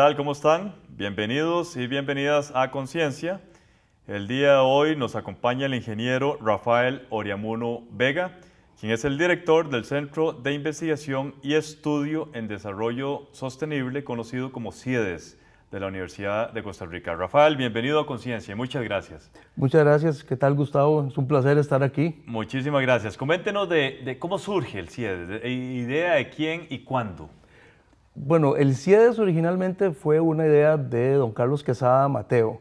tal? ¿Cómo están? Bienvenidos y bienvenidas a Conciencia. El día de hoy nos acompaña el ingeniero Rafael Oriamuno Vega, quien es el director del Centro de Investigación y Estudio en Desarrollo Sostenible, conocido como CIEDES, de la Universidad de Costa Rica. Rafael, bienvenido a Conciencia, muchas gracias. Muchas gracias, ¿qué tal Gustavo? Es un placer estar aquí. Muchísimas gracias. Coméntenos de, cómo surge el CIEDES, idea de quién y cuándo. Bueno, el CIEDES originalmente fue una idea de don Carlos Quesada Mateo.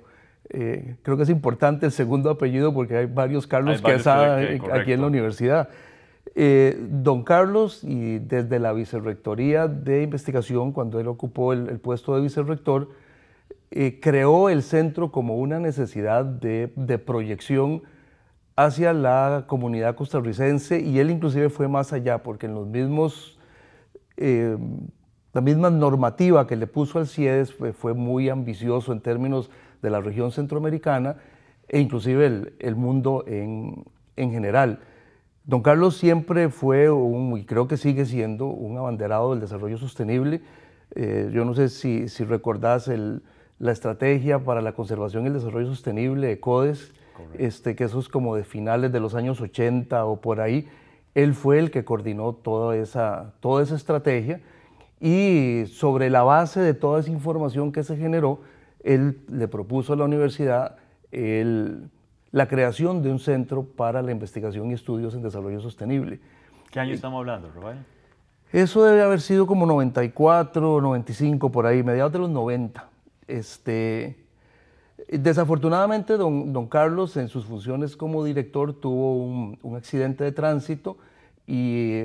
Eh, creo que es importante el segundo apellido porque hay varios Carlos Quesada aquí en la universidad. Eh, don Carlos, y desde la Vicerrectoría de Investigación, cuando él ocupó el, puesto de vicerrector, eh, creó el centro como una necesidad de, proyección hacia la comunidad costarricense y él inclusive fue más allá, porque en los mismos la misma normativa que le puso al CIEDES fue, muy ambicioso en términos de la región centroamericana e inclusive el, el mundo en, en, general. Don Carlos siempre fue un, y creo que sigue siendo, un abanderado del desarrollo sostenible. Eh, yo no sé si, si recordás el, la estrategia para la conservación y el desarrollo sostenible de CODES, este, que eso es como de finales de los años 80 o por ahí. Él fue el que coordinó toda esa, toda esa estrategia y sobre la base de toda esa información que se generó, él le propuso a la universidad el, la creación de un centro para la investigación y estudios en desarrollo sostenible. ¿Qué año eh, estamos hablando, Rubén? Eso debe haber sido como 94, 95, por ahí, mediados de los 90. Este, desafortunadamente, don, don Carlos, en sus funciones como director, tuvo un, un accidente de tránsito y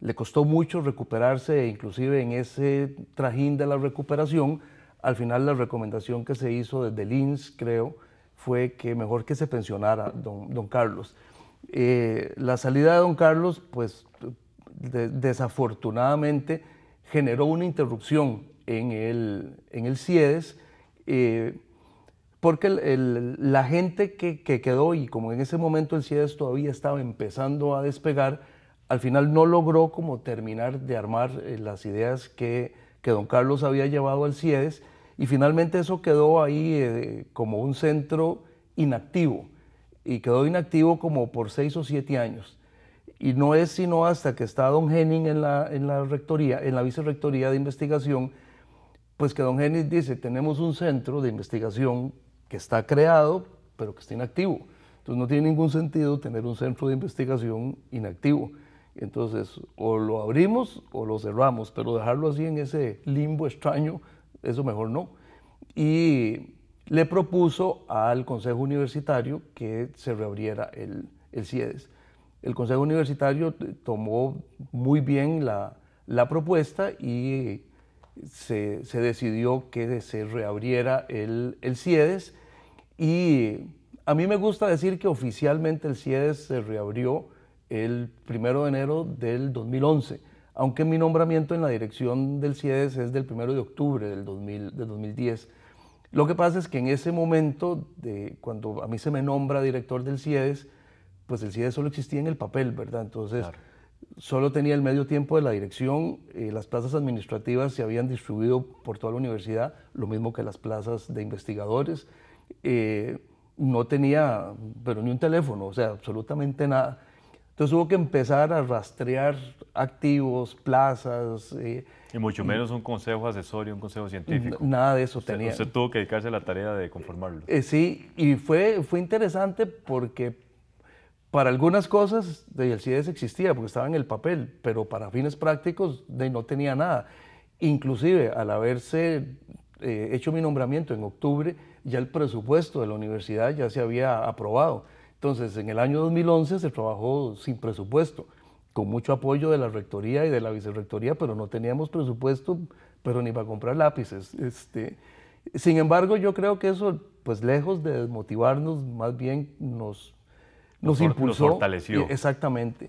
le costó mucho recuperarse, inclusive en ese trajín de la recuperación, al final la recomendación que se hizo desde el INS, creo, fue que mejor que se pensionara don, Carlos. Eh, la salida de don Carlos, pues desafortunadamente, generó una interrupción en el, en CIEDES, eh, porque la gente que, que, quedó, y como en ese momento el CIEDES todavía estaba empezando a despegar, al final no logró como terminar de armar eh, las ideas que, don Carlos había llevado al CIEDES y finalmente eso quedó ahí eh, como un centro inactivo y quedó inactivo como por seis o siete años. Y no es sino hasta que está don Henning en la, en la rectoría, en la vicerrectoría de investigación, pues que don Henning dice, tenemos un centro de investigación que está creado, pero que está inactivo. Entonces no tiene ningún sentido tener un centro de investigación inactivo. Entonces, o lo abrimos o lo cerramos, pero dejarlo así en ese limbo extraño, eso mejor no. Y le propuso al Consejo Universitario que se reabriera el, el CIEDES. El Consejo Universitario tomó muy bien la, propuesta y se, decidió que se reabriera el, el CIEDES. Y a mí me gusta decir que oficialmente el CIEDES se reabrió el 1 de enero del 2011, aunque mi nombramiento en la dirección del CIEDES es del 1 de octubre del, 2010. Lo que pasa es que en ese momento, cuando a mí se me nombra director del CIEDES, pues el CIEDES solo existía en el papel, ¿verdad? Entonces, solo tenía el medio tiempo de la dirección, eh, las plazas administrativas se habían distribuido por toda la universidad, lo mismo que las plazas de investigadores. Eh, no tenía, pero ni un teléfono, o sea, absolutamente nada. Entonces hubo que empezar a rastrear activos, plazas. Eh, y mucho menos un consejo asesorio, un consejo científico. Nada de eso tenía. Usted tuvo que dedicarse a la tarea de conformarlo. Eh, sí, y fue, fue interesante porque para algunas cosas el CIDES existía porque estaba en el papel, pero para fines prácticos no tenía nada. Inclusive al haberse eh, hecho mi nombramiento en octubre, ya el presupuesto de la universidad ya se había aprobado. Entonces, en el año 2011 se trabajó sin presupuesto, con mucho apoyo de la rectoría y de la vicerrectoría, pero no teníamos presupuesto, pero ni para comprar lápices. Este, sin embargo, yo creo que eso, pues lejos de desmotivarnos, más bien nos, nos, impulsó. Nos fortaleció. E, exactamente.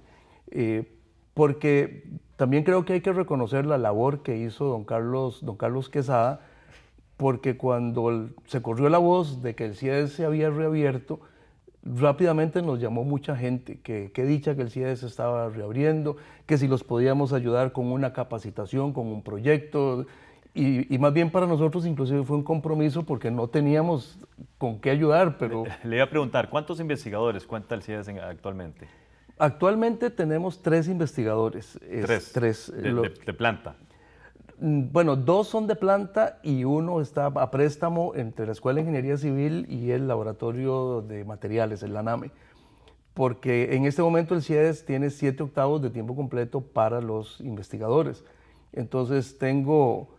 Eh, porque también creo que hay que reconocer la labor que hizo don Carlos, don Carlos Quesada, porque cuando se corrió la voz de que el CIES se había reabierto, rápidamente nos llamó mucha gente, que, dicha que el CIES e estaba reabriendo, que si los podíamos ayudar con una capacitación, con un proyecto, y, y, más bien para nosotros inclusive fue un compromiso porque no teníamos con qué ayudar, pero... Le, voy iba a preguntar, ¿cuántos investigadores cuenta el CIES e actualmente? Actualmente tenemos tres investigadores. tres. Eh, de, planta. Mm, bueno, dos son de planta y uno está a préstamo entre la Escuela de Ingeniería Civil y el Laboratorio de Materiales, el ANAME. porque en este momento el CIES tiene siete octavos de tiempo completo para los investigadores. Entonces tengo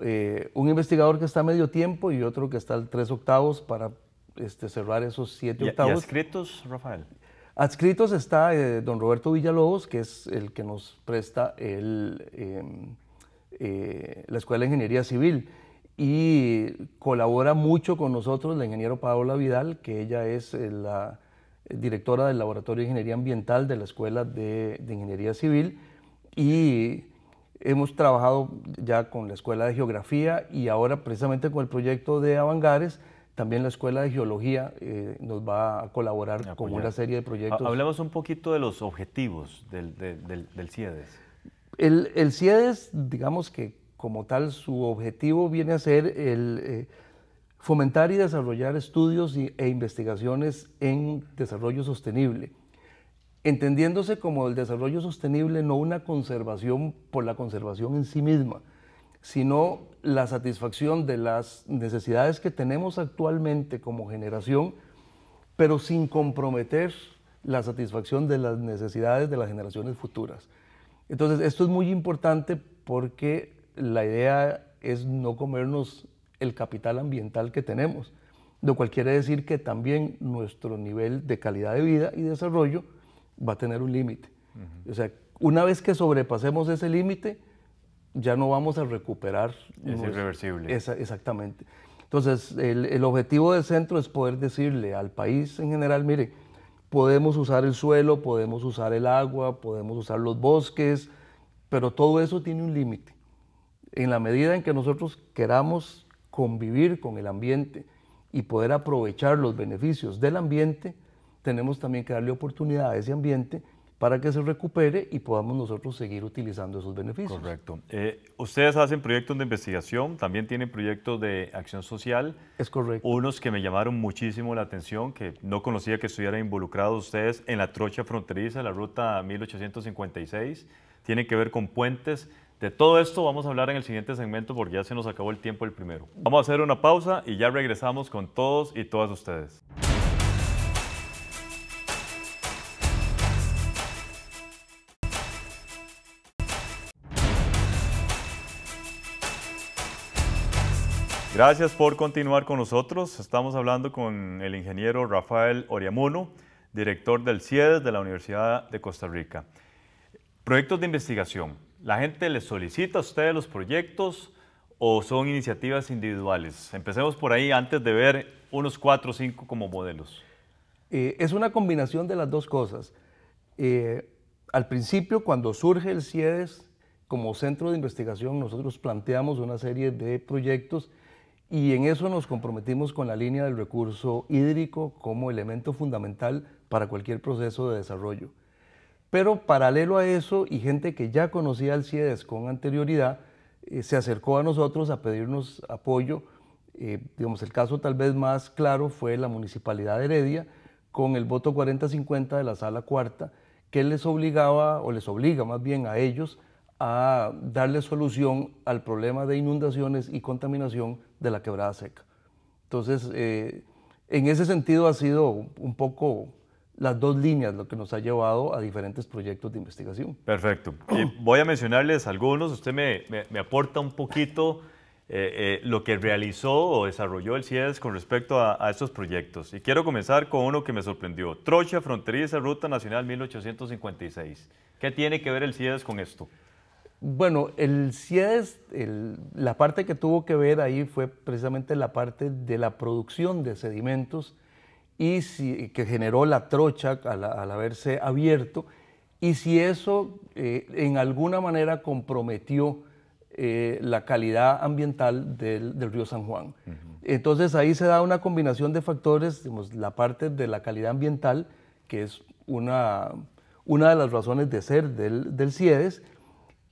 eh, un investigador que está a medio tiempo y otro que está tres octavos para este, cerrar esos siete octavos. ¿Y adscritos, Rafael? Adscritos está eh, don Roberto Villalobos, que es el que nos presta el... Em, eh, la Escuela de Ingeniería Civil y colabora mucho con nosotros la ingeniera Paola Vidal, que ella es eh, la directora del Laboratorio de Ingeniería Ambiental de la Escuela de, Ingeniería Civil y hemos trabajado ya con la Escuela de Geografía y ahora precisamente con el proyecto de Avangares, también la Escuela de Geología eh, nos va a colaborar con una serie de proyectos. Hablemos un poquito de los objetivos del, del, del CIEDES. El, el CIEDES, digamos que como tal, su objetivo viene a ser el eh, fomentar y desarrollar estudios e investigaciones en desarrollo sostenible, entendiéndose como el desarrollo sostenible no una conservación por la conservación en sí misma, sino la satisfacción de las necesidades que tenemos actualmente como generación, pero sin comprometer la satisfacción de las necesidades de las generaciones futuras. Entonces, esto es muy importante porque la idea es no comernos el capital ambiental que tenemos, lo cual quiere decir que también nuestro nivel de calidad de vida y desarrollo va a tener un límite. O sea, una vez que sobrepasemos ese límite, ya no vamos a recuperar. Es irreversible. exactamente. Entonces, el objetivo del centro es poder decirle al país en general, mire, podemos usar el suelo, podemos usar el agua, podemos usar los bosques, pero todo eso tiene un límite. En la medida en que nosotros queramos convivir con el ambiente y poder aprovechar los beneficios del ambiente, tenemos también que darle oportunidad a ese ambiente para que se recupere y podamos nosotros seguir utilizando esos beneficios. Correcto. Eh, ustedes hacen proyectos de investigación, también tienen proyectos de acción social. Es correcto. Unos que me llamaron muchísimo la atención, que no conocía que estuvieran involucrados ustedes en la trocha fronteriza, la ruta 1856, tienen que ver con puentes. De todo esto vamos a hablar en el siguiente segmento porque ya se nos acabó el tiempo el primero. Vamos a hacer una pausa y ya regresamos con todos y todas ustedes. Gracias por continuar con nosotros. Estamos hablando con el ingeniero Rafael Oriamuno, director del CIEDES de la Universidad de Costa Rica. Proyectos de investigación. ¿La gente les solicita a ustedes los proyectos o son iniciativas individuales? Empecemos por ahí antes de ver unos cuatro o cinco como modelos. Eh, es una combinación de las dos cosas. Eh, al principio, cuando surge el CIEDES como centro de investigación, nosotros planteamos una serie de proyectos y en eso nos comprometimos con la línea del recurso hídrico como elemento fundamental para cualquier proceso de desarrollo. Pero paralelo a eso, y gente que ya conocía al CIEDES con anterioridad, eh, se acercó a nosotros a pedirnos apoyo. Eh, digamos, el caso tal vez más claro fue la Municipalidad de Heredia, con el voto 40-50 de la Sala Cuarta, que les obligaba, o les obliga más bien a ellos, a darle solución al problema de inundaciones y contaminación de la quebrada seca. Entonces, eh, en ese sentido ha sido un poco las dos líneas lo que nos ha llevado a diferentes proyectos de investigación. Perfecto. voy a mencionarles algunos. Usted me, aporta un poquito eh, eh, lo que realizó o desarrolló el CIES con respecto a, a estos proyectos. Y quiero comenzar con uno que me sorprendió. Trocha Fronteriza, Ruta Nacional 1856. ¿Qué tiene que ver el CIES con esto? Bueno, el CIES, la parte que tuvo que ver ahí fue precisamente la parte de la producción de sedimentos y que generó la trocha al, haberse abierto y si eso eh, en alguna manera comprometió eh, la calidad ambiental del, río San Juan. Entonces ahí se da una combinación de factores, la parte de la calidad ambiental, que es una, de las razones de ser del, del CIEDES,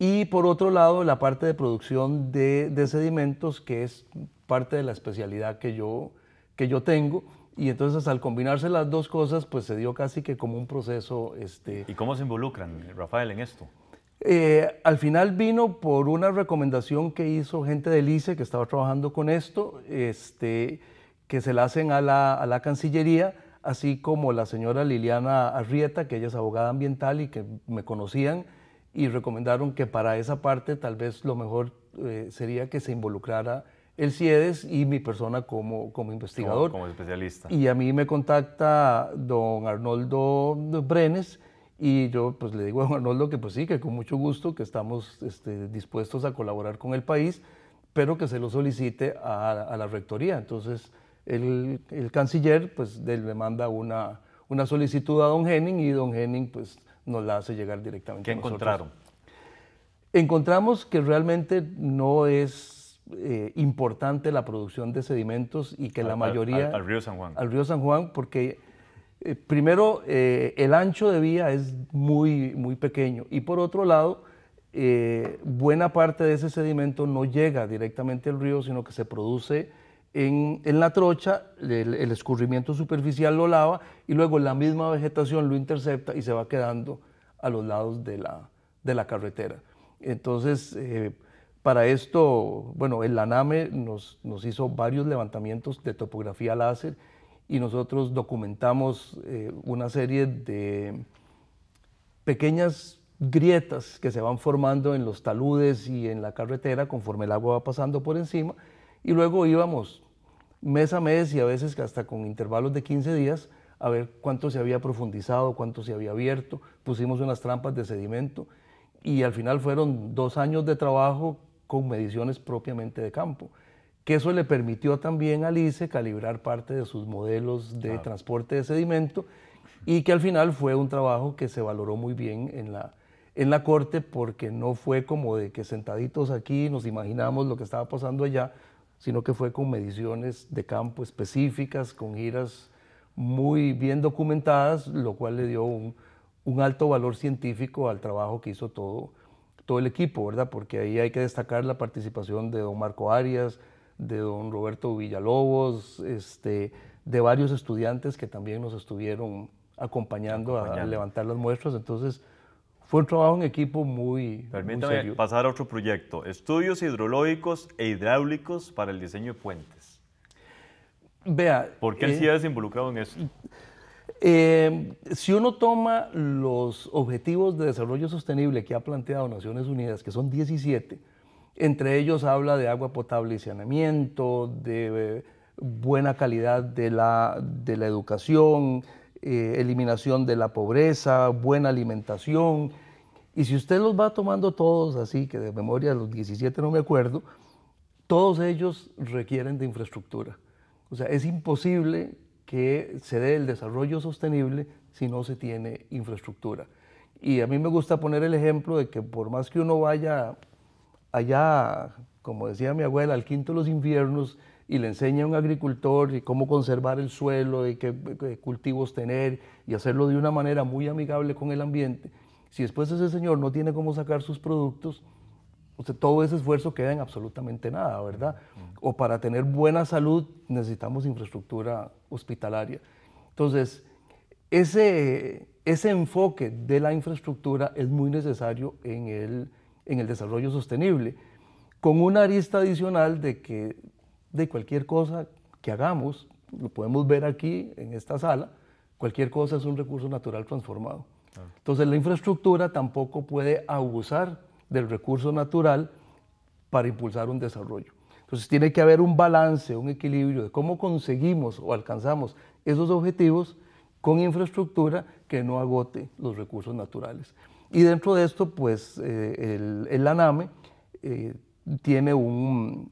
y por otro lado la parte de producción de, sedimentos, que es parte de la especialidad que yo, que yo tengo. Y entonces al combinarse las dos cosas, pues se dio casi que como un proceso... Este, ¿Y cómo se involucran, Rafael, en esto? Eh, al final vino por una recomendación que hizo gente del ICE que estaba trabajando con esto, este, que se la hacen a la, a la Cancillería, así como la señora Liliana Arrieta, que ella es abogada ambiental y que me conocían, y recomendaron que para esa parte tal vez lo mejor eh, sería que se involucrara el CIEDES y mi persona como, como investigador. Como, especialista. Y a mí me contacta don Arnoldo Brenes y yo pues le digo a don Arnoldo que pues sí, que con mucho gusto, que estamos este, dispuestos a colaborar con el país, pero que se lo solicite a, la rectoría. Entonces el, el canciller pues le manda una, una solicitud a don Henning y don Henning pues nos la hace llegar directamente. ¿Qué a nosotros. encontraron? Encontramos que realmente no es eh, importante la producción de sedimentos y que la mayoría... Al, río San Juan. Al río San Juan, porque eh, primero eh, el ancho de vía es muy, muy pequeño y por otro lado... buena parte de ese sedimento no llega directamente al río, sino que se produce en, la trocha, el, escurrimiento superficial lo lava y luego la misma vegetación lo intercepta y se va quedando a los lados de la, carretera. Entonces, eh, para esto, bueno, el ANAME nos, hizo varios levantamientos de topografía láser y nosotros documentamos eh, una serie de pequeñas grietas que se van formando en los taludes y en la carretera conforme el agua va pasando por encima y luego íbamos mes a mes y a veces hasta con intervalos de 15 días a ver cuánto se había profundizado, cuánto se había abierto, pusimos unas trampas de sedimento y al final fueron dos años de trabajo con mediciones propiamente de campo, que eso le permitió también al ICE calibrar parte de sus modelos de transporte de sedimento y que al final fue un trabajo que se valoró muy bien en la, en la corte porque no fue como de que sentaditos aquí nos imaginamos lo que estaba pasando allá, sino que fue con mediciones de campo específicas, con giras muy bien documentadas, lo cual le dio un, alto valor científico al trabajo que hizo todo, todo el equipo, ¿verdad? Porque ahí hay que destacar la participación de don Marco Arias, de don Roberto Villalobos, este, de varios estudiantes que también nos estuvieron acompañando, a levantar las muestras. Entonces, fue un trabajo en equipo muy, Permítame pasar a otro proyecto, estudios hidrológicos e hidráulicos para el diseño de puentes. Vea. ¿Por qué el eh, involucrado en eso? Eh, si uno toma los objetivos de desarrollo sostenible que ha planteado Naciones Unidas, que son 17, entre ellos habla de agua potable y saneamiento, de eh, buena calidad de la, de la educación, eh, eliminación de la pobreza, buena alimentación. Y si usted los va tomando todos así, que de memoria los 17 no me acuerdo, todos ellos requieren de infraestructura. O sea, es imposible que se dé el desarrollo sostenible si no se tiene infraestructura. Y a mí me gusta poner el ejemplo de que por más que uno vaya allá, como decía mi abuela, al quinto de los infiernos, y le enseña a un agricultor y cómo conservar el suelo y qué, cultivos tener y hacerlo de una manera muy amigable con el ambiente, si después ese señor no tiene cómo sacar sus productos, todo ese esfuerzo queda en absolutamente nada, ¿verdad? Mm. O para tener buena salud necesitamos infraestructura hospitalaria. Entonces, ese, ese enfoque de la infraestructura es muy necesario en el, en el desarrollo sostenible, con una arista adicional de que de cualquier cosa que hagamos, lo podemos ver aquí en esta sala, cualquier cosa es un recurso natural transformado. Entonces la infraestructura tampoco puede abusar del recurso natural para impulsar un desarrollo. Entonces tiene que haber un balance, un equilibrio de cómo conseguimos o alcanzamos esos objetivos con infraestructura que no agote los recursos naturales. Y dentro de esto, pues eh, el, ANAME eh, tiene un,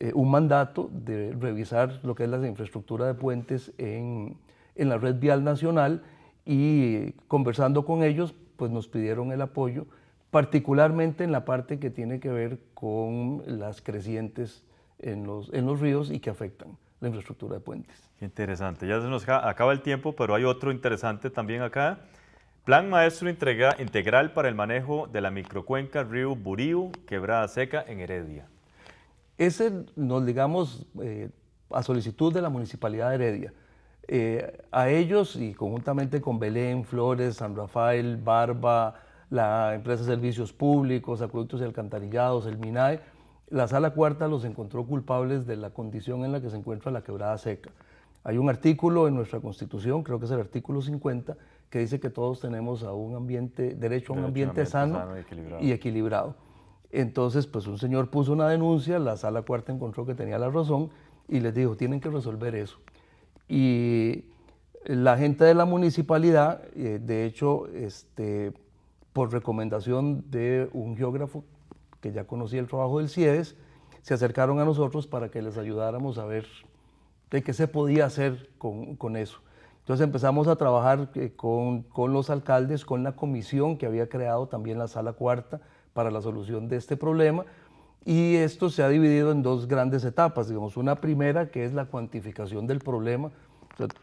eh, un mandato de revisar lo que es la infraestructura de puentes en, la red vial nacional y conversando con ellos, pues nos pidieron el apoyo, particularmente en la parte que tiene que ver con las crecientes en los, en los ríos y que afectan la infraestructura de puentes. interesante. Ya se nos acaba el tiempo, pero hay otro interesante también acá. Plan Maestro Integral para el Manejo de la Microcuenca Río Burío, Quebrada Seca en Heredia. Ese nos digamos, eh, a solicitud de la Municipalidad de Heredia. Eh, a ellos y conjuntamente con Belén, Flores, San Rafael, Barba, la empresa de servicios públicos, acueductos y alcantarillados, el MINAE, la sala cuarta los encontró culpables de la condición en la que se encuentra la quebrada seca. Hay un artículo en nuestra constitución, creo que es el artículo 50, que dice que todos tenemos a un ambiente, derecho a un ambiente sano, Y equilibrado. Entonces, pues un señor puso una denuncia, la sala cuarta encontró que tenía la razón y les dijo, tienen que resolver eso. Y la gente de la municipalidad, eh, de hecho, este, por recomendación de un geógrafo que ya conocía el trabajo del CIEDES, se acercaron a nosotros para que les ayudáramos a ver de qué se podía hacer con, eso. Entonces empezamos a trabajar eh, con los alcaldes, con la comisión que había creado también la sala cuarta, para la solución de este problema. Y esto se ha dividido en dos grandes etapas, digamos, una primera que es la cuantificación del problema,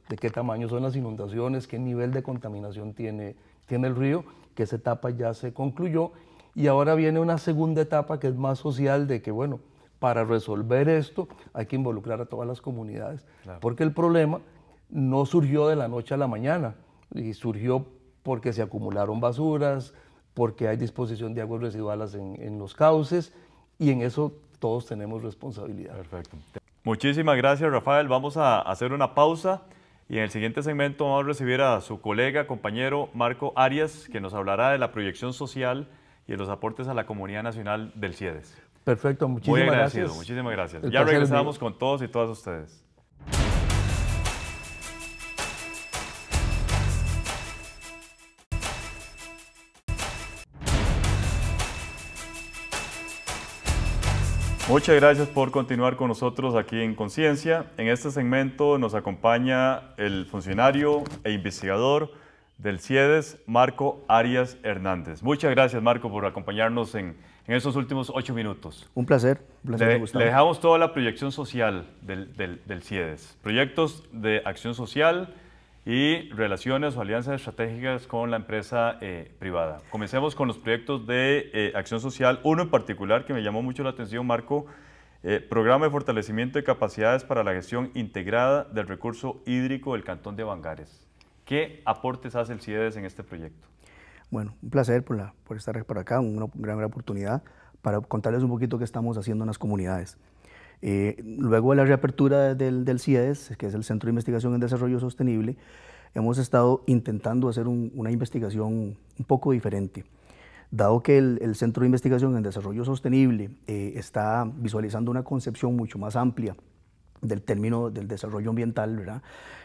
de qué tamaño son las inundaciones, qué nivel de contaminación tiene, tiene el río, que esa etapa ya se concluyó, y ahora viene una segunda etapa que es más social, de que, bueno, para resolver esto hay que involucrar a todas las comunidades, porque el problema no surgió de la noche a la mañana, y surgió porque se acumularon basuras, porque hay disposición de aguas residuales en, los cauces y en eso todos tenemos responsabilidad. Perfecto. Muchísimas gracias, Rafael. Vamos a hacer una pausa y en el siguiente segmento vamos a recibir a su colega, compañero Marco Arias, que nos hablará de la proyección social y de los aportes a la comunidad nacional del CIEDES. Perfecto, muchísimas Muy agradecido, gracias. Muchísimas gracias. ya regresamos con todos y todas ustedes. Muchas gracias por continuar con nosotros aquí en Conciencia. En este segmento nos acompaña el funcionario e investigador del CIEDES, Marco Arias Hernández. Muchas gracias, Marco, por acompañarnos en, estos últimos ocho minutos. Un placer. Un placer le, le, dejamos toda la proyección social del, del, del CIEDES. Proyectos de acción social, y relaciones o alianzas estratégicas con la empresa eh, privada. Comencemos con los proyectos de eh, acción social, uno en particular que me llamó mucho la atención, Marco, eh, programa de fortalecimiento de capacidades para la gestión integrada del recurso hídrico del Cantón de Bangares. ¿Qué aportes hace el CIEDES en este proyecto? Bueno, un placer por, por estar por acá, una gran, gran oportunidad para contarles un poquito qué estamos haciendo en las comunidades. Eh, luego de la reapertura del, del, CIEDES, que es el Centro de Investigación en Desarrollo Sostenible, hemos estado intentando hacer una investigación un poco diferente. Dado que el, Centro de Investigación en Desarrollo Sostenible eh, está visualizando una concepción mucho más amplia del término del desarrollo ambiental, ¿verdad?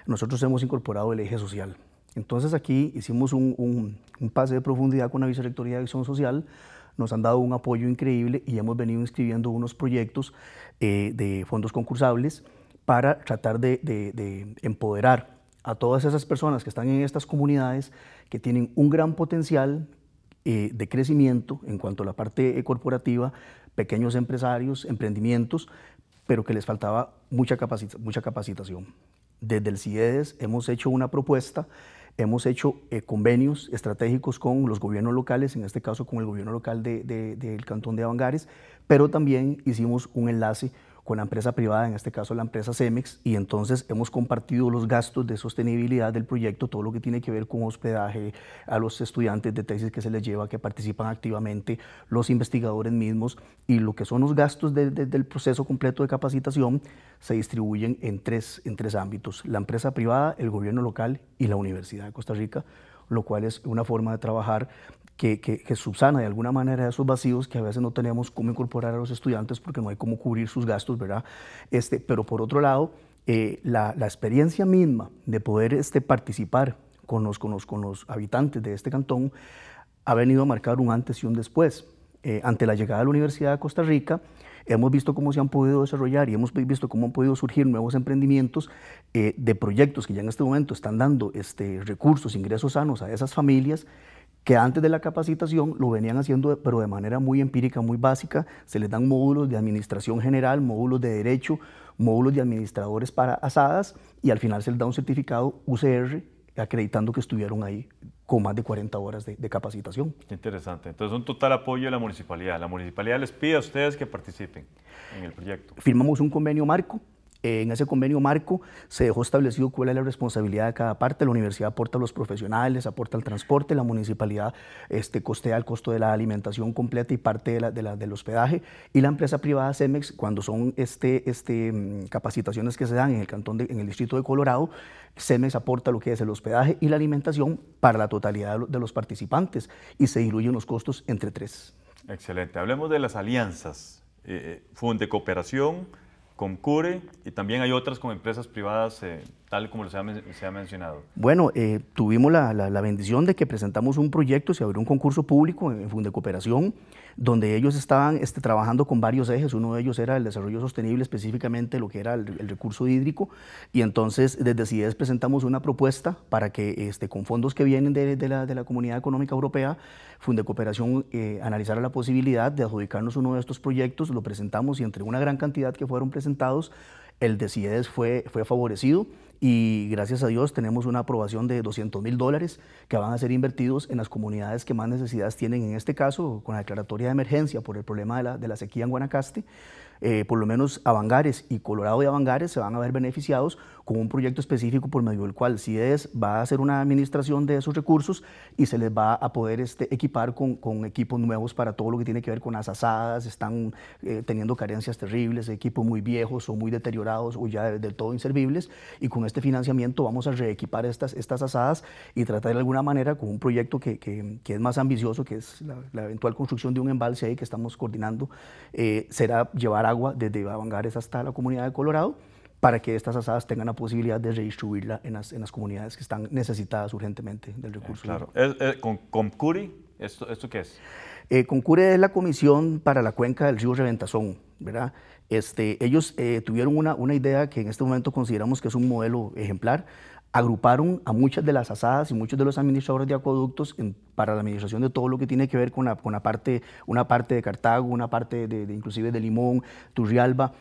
nosotros hemos incorporado el eje social. Entonces aquí hicimos un, un pase de profundidad con la Vicerrectoría de Acción Social nos han dado un apoyo increíble y hemos venido inscribiendo unos proyectos eh, de fondos concursables para tratar de, empoderar a todas esas personas que están en estas comunidades que tienen un gran potencial eh, de crecimiento en cuanto a la parte corporativa, pequeños empresarios, emprendimientos, pero que les faltaba mucha, mucha capacitación. Desde el CIEDES hemos hecho una propuesta Hemos hecho eh, convenios estratégicos con los gobiernos locales, en este caso con el gobierno local del Cantón de Avangares, pero también hicimos un enlace con la empresa privada, en este caso la empresa Cemex, y entonces hemos compartido los gastos de sostenibilidad del proyecto, todo lo que tiene que ver con hospedaje, a los estudiantes de tesis que se les lleva, que participan activamente, los investigadores mismos, y lo que son los gastos del proceso completo de capacitación se distribuyen en tres, en tres ámbitos, la empresa privada, el gobierno local y la Universidad de Costa Rica lo cual es una forma de trabajar que, subsana de alguna manera esos vacíos que a veces no tenemos cómo incorporar a los estudiantes porque no hay cómo cubrir sus gastos, ¿verdad? Este, pero por otro lado, eh, la, experiencia misma de poder este, participar con los, habitantes de este cantón ha venido a marcar un antes y un después. Eh, ante la llegada de la Universidad de Costa Rica, Hemos visto cómo se han podido desarrollar y hemos visto cómo han podido surgir nuevos emprendimientos eh, de proyectos que ya en este momento están dando este, recursos, ingresos sanos a esas familias que antes de la capacitación lo venían haciendo, pero de manera muy empírica, muy básica. Se les dan módulos de administración general, módulos de derecho, módulos de administradores para asadas y al final se les da un certificado UCR acreditando que estuvieron ahí con más de 40 horas de, capacitación. interesante. Entonces, un total apoyo de la municipalidad. La municipalidad les pide a ustedes que participen en el proyecto. Firmamos un convenio marco en ese convenio marco se dejó establecido cuál es la responsabilidad de cada parte. La universidad aporta a los profesionales, aporta al transporte, la municipalidad este, costea el costo de la alimentación completa y parte del hospedaje. Y la empresa privada CEMEX, cuando son este, este, mm, capacitaciones que se dan en el, cantón en el distrito de Colorado, CEMEX aporta lo que es el hospedaje y la alimentación para la totalidad de los participantes y se diluyen los costos entre tres. Excelente. Hablemos de las alianzas. Eh, eh de Cooperación CURE y también hay otras con empresas privadas, eh, tal como se ha, se ha mencionado. Bueno, eh, tuvimos la, la, bendición de que presentamos un proyecto, se abrió un concurso público en, en de Cooperación, donde ellos estaban este, trabajando con varios ejes. Uno de ellos era el desarrollo sostenible, específicamente lo que era el, recurso hídrico. Y entonces, desde CIDES presentamos una propuesta para que, este, con fondos que vienen de, de, la, de la, Comunidad Económica Europea, de Cooperación eh, analizara la posibilidad de adjudicarnos uno de estos proyectos. Lo presentamos y entre una gran cantidad que fueron presentados, el de e fue, fue favorecido y gracias a Dios tenemos una aprobación de 200 mil dólares que van a ser invertidos en las comunidades que más necesidades tienen, en este caso con la declaratoria de emergencia por el problema de la, sequía en Guanacaste. Eh, por lo menos Avangares y Colorado de Avangares se van a ver beneficiados con un proyecto específico por medio del cual si es, va a hacer una administración de esos recursos y se les va a poder este, equipar con, equipos nuevos para todo lo que tiene que ver con las asadas, están eh, teniendo carencias terribles, equipos muy viejos o muy deteriorados o ya del todo inservibles y con este financiamiento vamos a reequipar estas, estas asadas y tratar de alguna manera con un proyecto que, es más ambicioso, que es la, eventual construcción de un embalse ahí que estamos coordinando, eh, será llevar agua desde Bavangares hasta la comunidad de Colorado para que estas asadas tengan la posibilidad de redistribuirla en las, en las comunidades que están necesitadas urgentemente del eh, recurso. claro. ¿Es, con Curi? ¿Esto, ¿Esto qué es? Eh, Concure es la comisión para la cuenca del río Reventazón, ¿verdad? Este, ellos eh, tuvieron una, una idea que en este momento consideramos que es un modelo ejemplar. Agruparon a muchas de las asadas y muchos de los administradores de acueductos para la administración de todo lo que tiene que ver con, la, con parte, una parte de Cartago, una parte de, inclusive de Limón, Turrialba,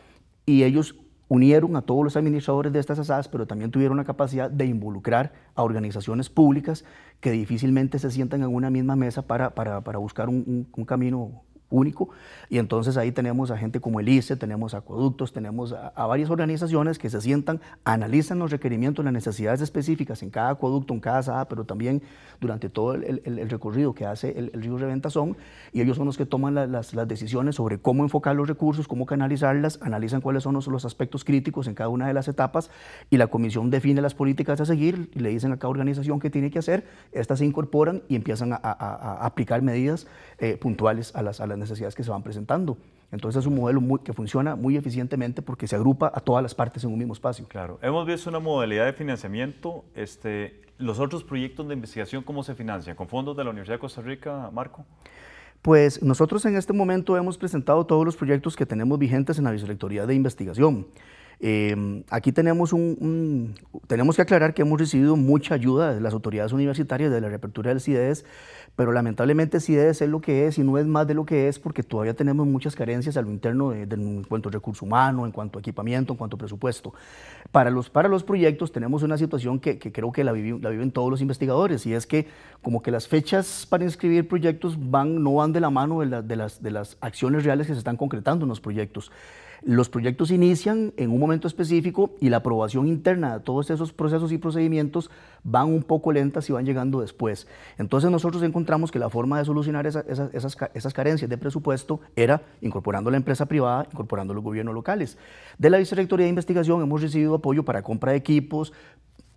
y ellos unieron a todos los administradores de estas asadas, pero también tuvieron la capacidad de involucrar a organizaciones públicas que difícilmente se sientan en una misma mesa para, buscar un camino único. Y entonces ahí tenemos a gente como el ICE, tenemos a Acueductos, tenemos a, varias organizaciones que se sientan, analizan los requerimientos, las necesidades específicas en cada acueducto, en cada SAA, pero también durante todo el, recorrido que hace el, río Reventazón. Y ellos son los que toman las, decisiones sobre cómo enfocar los recursos, cómo canalizarlas, analizan cuáles son los, aspectos críticos en cada una de las etapas y la comisión define las políticas a seguir, y le dicen a cada organización qué tiene que hacer, estas se incorporan y empiezan a, aplicar medidas eh, puntuales a las, a las necesidades que se van presentando. Entonces es un modelo muy, que funciona muy eficientemente porque se agrupa a todas las partes en un mismo espacio. Claro, hemos visto una modalidad de financiamiento. Este, ¿Los otros proyectos de investigación cómo se financian? ¿Con fondos de la Universidad de Costa Rica, Marco? Pues nosotros en este momento hemos presentado todos los proyectos que tenemos vigentes en la Vicerrectoría de Investigación. Em, aquí tenemos, un, tenemos que aclarar que hemos recibido mucha ayuda de las autoridades universitarias de la reapertura del CIDES, pero lamentablemente CIDES es lo que es y no es más de lo que es porque todavía tenemos muchas carencias a lo interno de, en cuanto a recurso humano, en cuanto a equipamiento, en cuanto a presupuesto. Para los, para los proyectos tenemos una situación que, creo que la, la, viven todos los investigadores y es que como que las fechas para inscribir proyectos van, no van de la mano de, de, las, de las acciones reales que se están concretando en los proyectos. Los proyectos inician en un momento específico y la aprobación interna de todos esos procesos y procedimientos van un poco lentas y van llegando después. Entonces nosotros encontramos que la forma de solucionar esas, carencias de presupuesto era incorporando la empresa privada, incorporando los gobiernos locales. De la Vicerrectoría de Investigación hemos recibido apoyo para compra de equipos,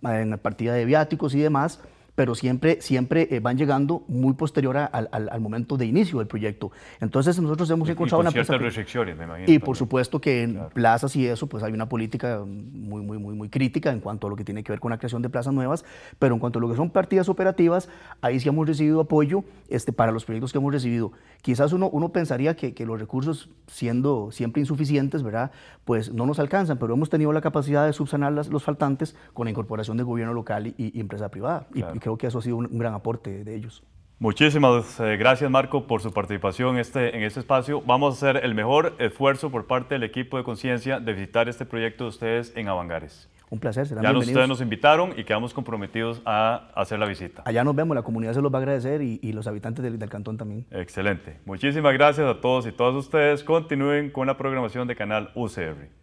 en la partida de viáticos y demás pero siempre, siempre eh, van llegando muy posterior al, momento de inicio del proyecto. Entonces nosotros hemos encontrado y una restricciones, me imagino. Y por supuesto que en plazas y eso, pues hay una política muy, muy, muy, muy crítica en cuanto a lo que tiene que ver con la creación de plazas nuevas, pero en cuanto a lo que son partidas operativas, ahí sí hemos recibido apoyo este, para los proyectos que hemos recibido. Quizás uno, uno pensaría que, que los recursos, siendo siempre insuficientes, ¿verdad? Pues no nos alcanzan, pero hemos tenido la capacidad de subsanar los faltantes con la incorporación de gobierno local y, empresa privada creo que eso ha sido un, gran aporte de ellos. Muchísimas eh, gracias Marco por su participación este, en este, espacio. Vamos a hacer el mejor esfuerzo por parte del equipo de conciencia de visitar este proyecto de ustedes en Avangares. Un placer, serán ya ustedes nos invitaron y quedamos comprometidos a hacer la visita. Allá nos vemos, la comunidad se los va a agradecer y, los habitantes del, cantón también. Excelente. Muchísimas gracias a todos y todas ustedes. Continúen con la programación de Canal UCR.